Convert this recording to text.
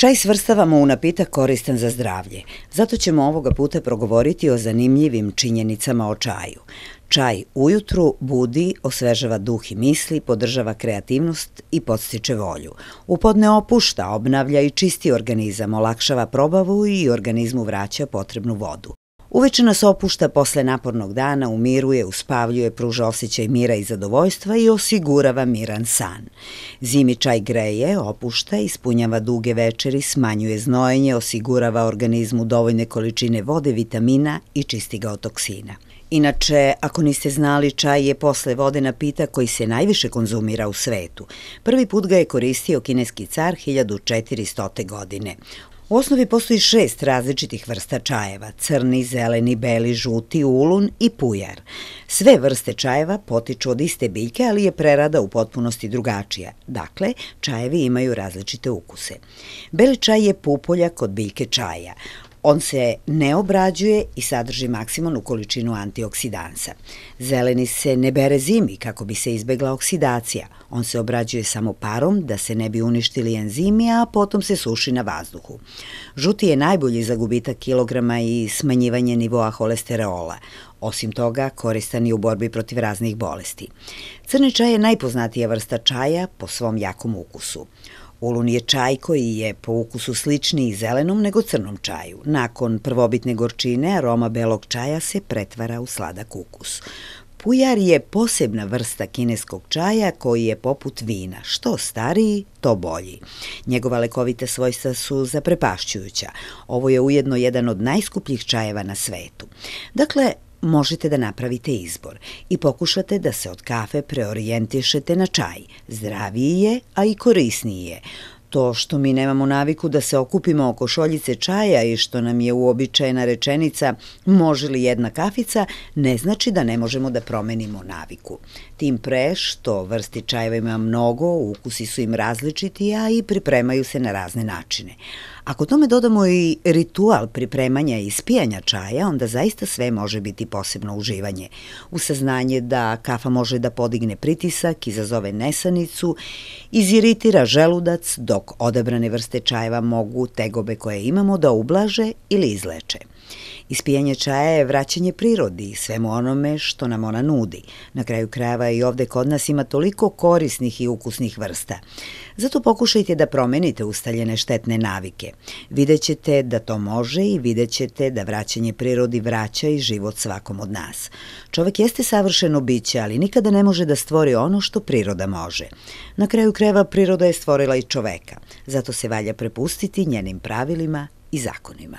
Čaj svrstavamo u napitak koristan za zdravlje, zato ćemo ovoga puta progovoriti o zanimljivim činjenicama o čaju. Čaj ujutru budi, osvežava duh i misli, podržava kreativnost i podstiče volju. Upodne opušta, obnavlja i čisti organizam, olakšava probavu i organizmu vraća potrebnu vodu. Uveče nas opušta posle napornog dana, umiruje, uspavljuje, pruža osjećaj mira i zadovoljstva i osigurava miran san. Zimi čaj greje, opušta, ispunjava duge večeri, smanjuje znojenje, osigurava organizmu dovoljne količine vode, vitamina i čisti ga od toksina. Inače, ako niste znali, čaj je posle vode napita koji se najviše konzumira u svetu. Prvi put ga je koristio kineski car 1400. godine. U osnovi postoji šest različitih vrsta čajeva, crni, zeleni, beli, žuti, ulun i pujar. Sve vrste čajeva potiču od iste biljke, ali je prerada u potpunosti drugačija. Dakle, čajevi imaju različite ukuse. Beli čaj je pupoljak od biljke čaja. On se ne obrađuje i sadrži maksimalnu količinu antioksidansa. Zeleni se ne bere zimi kako bi se izbegla oksidacija. On se obrađuje samo parom da se ne bi uništili enzimi, a potom se suši na vazduhu. Žuti je najbolji za gubitak kilograma i smanjivanje nivoa holesterola. Osim toga, koristan je u borbi protiv raznih bolesti. Crni čaj je najpoznatija vrsta čaja po svom jakom ukusu. Olun je čaj koji je po ukusu sličniji zelenom nego crnom čaju. Nakon prvobitne gorčine aroma belog čaja se pretvara u sladak ukus. Pujar je posebna vrsta kineskog čaja koji je poput vina. Što stariji, to bolji. Njegova lekovita svojstva su zaprepašćujuća. Ovo je ujedno jedan od najskupljih čajeva na svetu. Dakle, možete da napravite izbor i pokušate da se od kafe preorijentišete na čaj. Zdravije je, a i korisnije je. To što mi nemamo naviku da se okupimo oko šoljice čaja i što nam je uobičajena rečenica može li jedna kafica, ne znači da ne možemo da promenimo naviku. Tim pre što vrsti čajeva ima mnogo, ukusi su im različiti, a i pripremaju se na razne načine. Ako tome dodamo i ritual pripremanja i ispijanja čaja, onda zaista sve može biti posebno uživanje. U saznanje da kafa može da podigne pritisak, izazove nesanicu, iziritira želudac, do dok odabrane vrste čajeva mogu tegobe koje imamo da ublaže ili izleče. Ispijanje čaja je vraćanje prirodi i svemu onome što nam ona nudi. Na kraju krajeva i ovde kod nas ima toliko korisnih i ukusnih vrsta. Zato pokušajte da promenite ustaljene štetne navike. Videćete da to može i videćete da vraćanje prirodi vraća i život svakom od nas. Čovek jeste savršeno biće, ali nikada ne može da stvori ono što priroda može. Na kraju kreva priroda je stvorila i čoveka, zato se valja prepustiti njenim pravilima i zakonima.